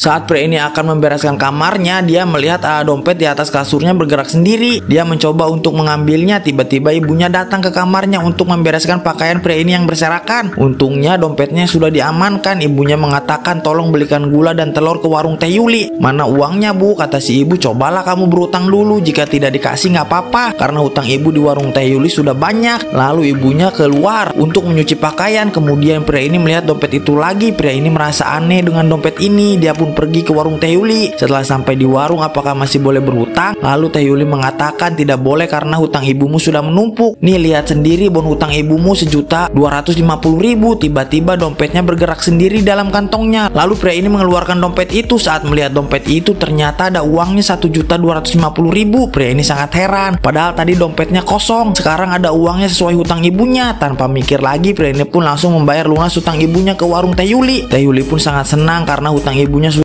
Saat pria ini akan membereskan kamarnya, dia melihat ada ah, dompet di atas kasurnya bergerak sendiri. Dia mencoba untuk mengambilnya, tiba-tiba ibunya datang ke kamarnya untuk membereskan pakaian pria ini yang berserakan. Untungnya dompetnya sudah diamankan, ibunya mengatakan tolong belikan gula dan telur ke warung Teh Yuli. Mana uangnya bu? Kata si ibu, cobalah kamu berutang dulu, jika tidak dikasih nggak apa-apa. Karena utang ibu di warung Teh Yuli sudah banyak. Lalu ibunya keluar untuk menyuci pakaian, kemudian pria ini melihat dompet itu lagi. Pria ini merasa aneh dengan dompet ini, dia pun langsung pergi ke warung Teh Yuli. Setelah sampai di warung apakah masih boleh berhutang? Lalu Teh Yuli mengatakan tidak boleh karena hutang ibumu sudah menumpuk. Nih lihat sendiri bon hutang ibumu sejuta 250 ribu. Tiba-tiba dompetnya bergerak sendiri dalam kantongnya. Lalu pria ini mengeluarkan dompet itu saat melihat dompet itu ternyata ada uangnya satu juta 250 ribu. Pria ini sangat heran. Padahal tadi dompetnya kosong. Sekarang ada uangnya sesuai hutang ibunya. Tanpa mikir lagi pria ini pun langsung membayar lunas hutang ibunya ke warung Teh Yuli. Teh Yuli pun sangat senang karena hutang ibunya sudah